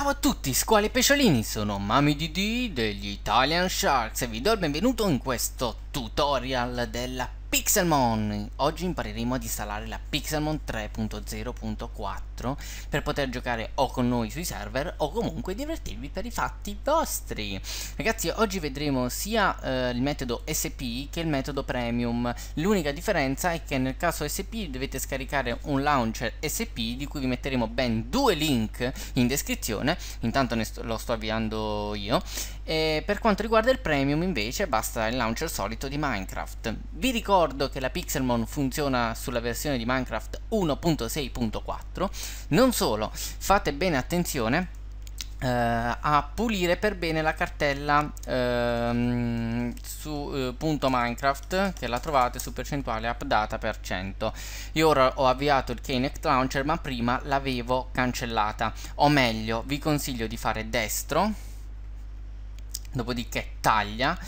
Ciao a tutti, squali pesciolini, sono Mami Didi degli Italian Sharks e vi do il benvenuto in questo tutorial della Pixelmon! Oggi impareremo ad installare la Pixelmon 3.0.4 per poter giocare o con noi sui server o comunque divertirvi per i fatti vostri. Ragazzi, oggi vedremo sia eh, il metodo SP che il metodo Premium. L'unica differenza è che nel caso SP dovete scaricare un launcher SP di cui vi metteremo ben due link in descrizione, intanto st lo sto avviando io. E per quanto riguarda il Premium invece basta il launcher solito di Minecraft. Vi ricordo ricordo che la Pixelmon funziona sulla versione di Minecraft 1.6.4. Non solo, fate bene attenzione Uh, a pulire per bene la cartella uh, su uh, punto Minecraft che la trovate su percentuale updata per 100. Io ora ho avviato il Kinect Launcher ma prima l'avevo cancellata, o meglio vi consiglio di fare destro, dopodiché taglia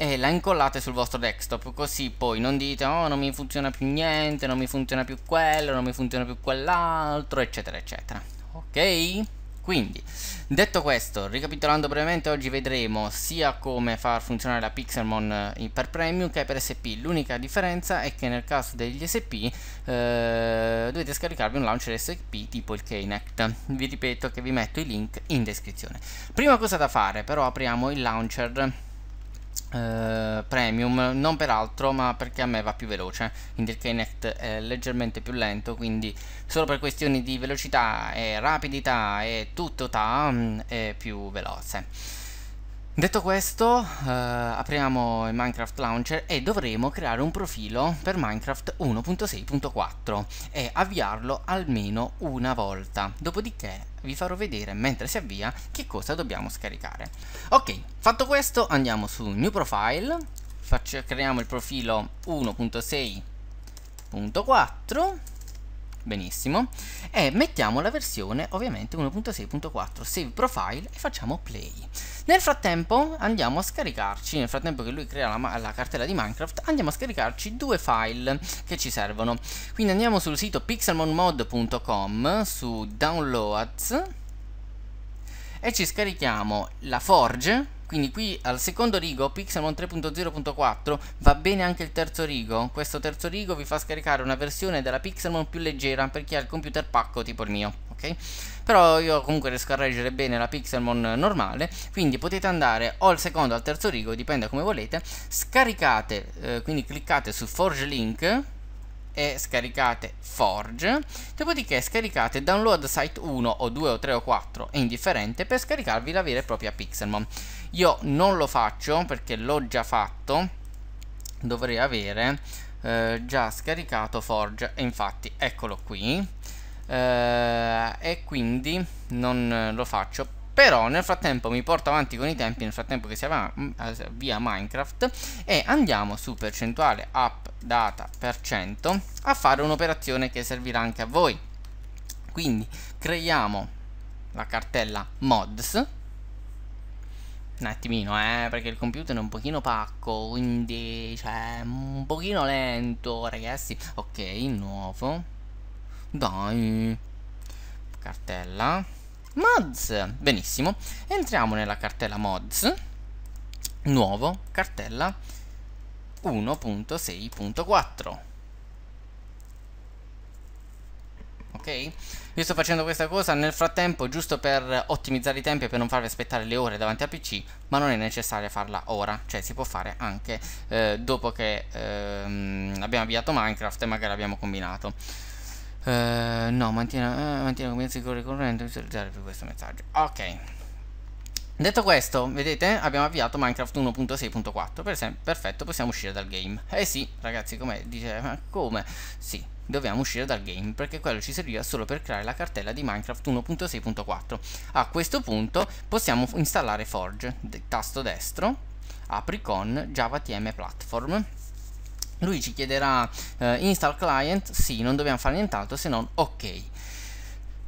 e la incollate sul vostro desktop così poi non dite oh non mi funziona più niente non mi funziona più quello non mi funziona più quell'altro eccetera eccetera ok quindi detto questo ricapitolando brevemente oggi vedremo sia come far funzionare la Pixelmon eh, per Premium che per SP l'unica differenza è che nel caso degli SP eh, dovete scaricarvi un launcher SP tipo il Kinect vi ripeto che vi metto i link in descrizione prima cosa da fare però apriamo il launcher eh, premium non per altro ma perché a me va più veloce Intel è leggermente più lento quindi solo per questioni di velocità e rapidità e tutto ta è più veloce Detto questo, eh, apriamo il Minecraft Launcher e dovremo creare un profilo per Minecraft 1.6.4 e avviarlo almeno una volta. Dopodiché vi farò vedere mentre si avvia che cosa dobbiamo scaricare. Ok, fatto questo andiamo su New Profile, faccio, creiamo il profilo 1.6.4 benissimo e mettiamo la versione ovviamente 1.6.4 save profile e facciamo play nel frattempo andiamo a scaricarci nel frattempo che lui crea la, la cartella di minecraft andiamo a scaricarci due file che ci servono quindi andiamo sul sito pixelmonmod.com su downloads e ci scarichiamo la forge quindi qui al secondo rigo Pixelmon 3.0.4 va bene anche il terzo rigo questo terzo rigo vi fa scaricare una versione della Pixelmon più leggera per chi ha il computer pacco tipo il mio ok? Però io comunque riesco a reggere bene la Pixelmon normale, quindi potete andare o al secondo o al terzo rigo, dipende come volete, scaricate, eh, quindi cliccate su Forge Link, e scaricate Forge, dopodiché scaricate Download Site 1 o 2 o 3 o 4, è indifferente, per scaricarvi la vera e propria Pixelmon. Io non lo faccio perché l'ho già fatto, dovrei avere eh, già scaricato Forge, e infatti eccolo qui, eh, e quindi non lo faccio però nel frattempo mi porto avanti con i tempi nel frattempo che siamo mm, eh, via Minecraft e andiamo su percentuale app data per cento a fare un'operazione che servirà anche a voi quindi creiamo la cartella mods un attimino eh perché il computer è un pochino pacco quindi cioè un pochino lento ragazzi ok nuovo dai cartella mods benissimo entriamo nella cartella mods nuovo cartella 1.6.4 ok? Io sto facendo questa cosa nel frattempo giusto per ottimizzare i tempi e per non farvi aspettare le ore davanti al PC, ma non è necessario farla ora, cioè si può fare anche eh, dopo che ehm, abbiamo avviato Minecraft e magari abbiamo combinato. Eh, no, mantiene, eh, mantiene combinazione con il ricorrente, visualizzare più questo messaggio. Ok. Detto questo, vedete, abbiamo avviato Minecraft 1.6.4, per perfetto, possiamo uscire dal game. Eh sì, ragazzi, come diceva, come? Sì, dobbiamo uscire dal game, perché quello ci serviva solo per creare la cartella di Minecraft 1.6.4. A questo punto possiamo installare Forge, tasto destro, apri con JavaTM Platform. Lui ci chiederà eh, install client, sì, non dobbiamo fare nient'altro se non ok.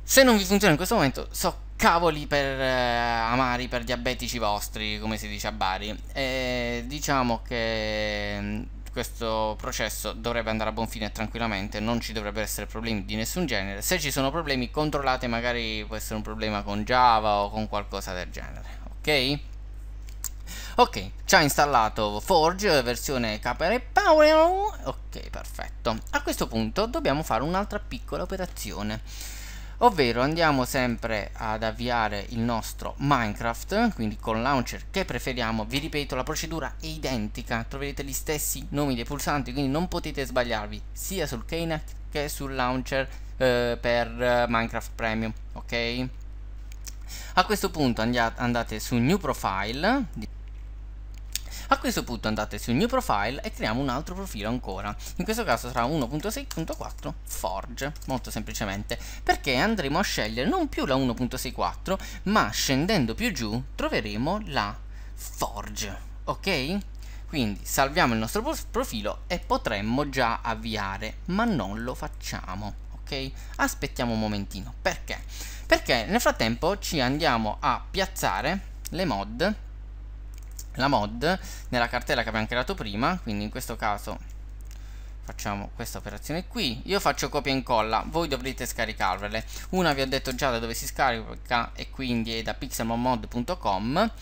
Se non vi funziona in questo momento, so cavoli per eh, amari per diabetici vostri, come si dice a Bari. E diciamo che mm, questo processo dovrebbe andare a buon fine tranquillamente, non ci dovrebbero essere problemi di nessun genere. Se ci sono problemi, controllate, magari può essere un problema con Java o con qualcosa del genere, ok? Ok, ci ha installato Forge versione Capere Power. Ok, perfetto. A questo punto dobbiamo fare un'altra piccola operazione ovvero andiamo sempre ad avviare il nostro Minecraft, quindi con launcher che preferiamo, vi ripeto la procedura è identica, troverete gli stessi nomi dei pulsanti, quindi non potete sbagliarvi sia sul Keynet che sul launcher eh, per Minecraft Premium, ok? A questo punto andate su New Profile, a questo punto andate sul New Profile e creiamo un altro profilo ancora. In questo caso sarà 1.6.4 Forge, molto semplicemente, perché andremo a scegliere non più la 1.64, ma scendendo più giù troveremo la Forge, ok? Quindi salviamo il nostro profilo e potremmo già avviare, ma non lo facciamo, ok? Aspettiamo un momentino, perché? Perché nel frattempo ci andiamo a piazzare le mod la mod nella cartella che abbiamo creato prima quindi in questo caso facciamo questa operazione qui io faccio copia e incolla voi dovrete scaricarvele una vi ho detto già da dove si scarica e quindi è da pixelmonmod.com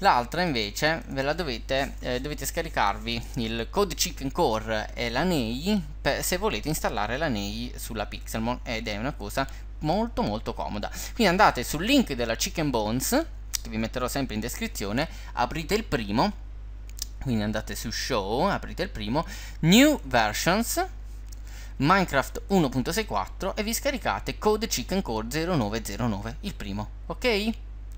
l'altra invece ve la dovete, eh, dovete scaricarvi il code chicken core e la NEI per, se volete installare la NEI sulla pixelmon ed è una cosa molto molto comoda quindi andate sul link della chicken bones post vi metterò sempre in descrizione, aprite il primo, quindi andate su show, aprite il primo, new versions, Minecraft 1.64 e vi scaricate Code Chicken Core 0909, il primo, ok?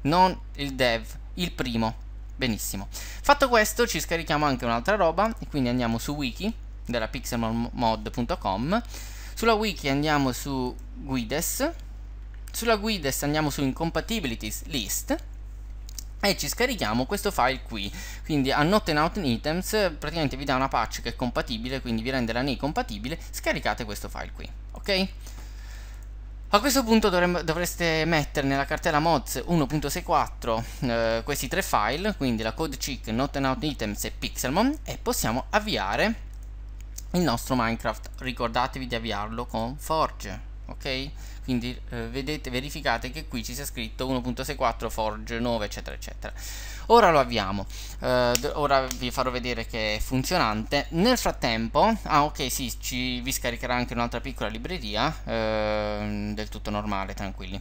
Non il dev, il primo. Benissimo. Fatto questo ci scarichiamo anche un'altra roba quindi andiamo su wiki della pixelmod.com sulla wiki andiamo su guides sulla guides andiamo su incompatibilities list e ci scarichiamo questo file qui quindi a not and out in items praticamente vi dà una patch che è compatibile quindi vi rende la NEI compatibile scaricate questo file qui ok a questo punto dovreste mettere nella cartella mods 1.64 eh, questi tre file quindi la code chic, not and out items e pixelmon e possiamo avviare il nostro minecraft ricordatevi di avviarlo con forge ok quindi eh, vedete, verificate che qui ci sia scritto 1.64 forge 9 eccetera eccetera ora lo avviamo eh, ora vi farò vedere che è funzionante nel frattempo ah ok sì ci, vi scaricherà anche un'altra piccola libreria eh, del tutto normale tranquilli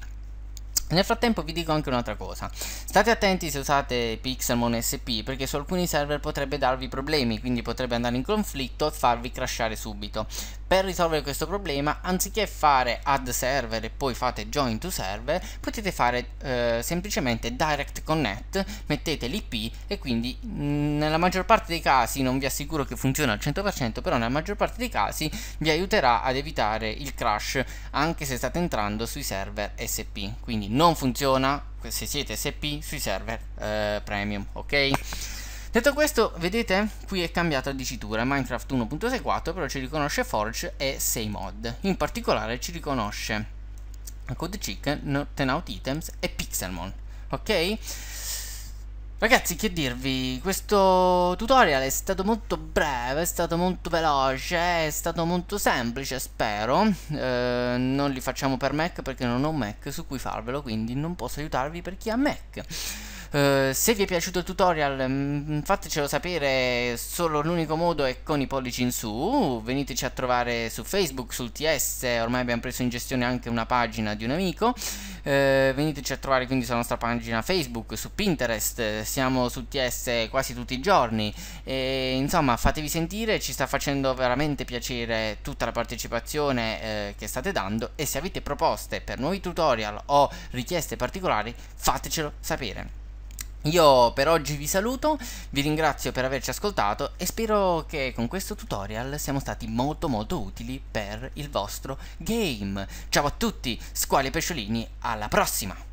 nel frattempo vi dico anche un'altra cosa, state attenti se usate Pixelmon SP perché su alcuni server potrebbe darvi problemi, quindi potrebbe andare in conflitto e farvi crashare subito. Per risolvere questo problema, anziché fare add server e poi fate join to server, potete fare eh, semplicemente direct connect, mettete l'IP e quindi mh, mm, nella maggior parte dei casi, non vi assicuro che funziona al 100%, però nella maggior parte dei casi vi aiuterà ad evitare il crash anche se state entrando sui server SP. Quindi non funziona se siete SP sui server eh, premium, ok? Detto questo, vedete, qui è cambiata dicitura, Minecraft 1.64 però ci riconosce Forge e Seymod, in particolare ci riconosce Code Chicken, Tenout Items e Pixelmon, ok? Ragazzi, che dirvi, questo tutorial è stato molto breve, è stato molto veloce, è stato molto semplice, spero. Eh, non li facciamo per Mac perché non ho un Mac su cui farvelo, quindi non posso aiutarvi per chi ha Mac. Eh, se vi è piaciuto il tutorial mh, mm, fatecelo sapere, solo l'unico modo è con i pollici in su, veniteci a trovare su Facebook, sul TS, ormai abbiamo preso in gestione anche una pagina di un amico, uh, veniteci a trovare quindi sulla nostra pagina Facebook, su Pinterest, siamo su TS quasi tutti i giorni, e, insomma fatevi sentire, ci sta facendo veramente piacere tutta la partecipazione eh, che state dando e se avete proposte per nuovi tutorial o richieste particolari fatecelo sapere. Io per oggi vi saluto, vi ringrazio per averci ascoltato e spero che con questo tutorial siamo stati molto molto utili per il vostro game. Ciao a tutti, squali e pesciolini, alla prossima!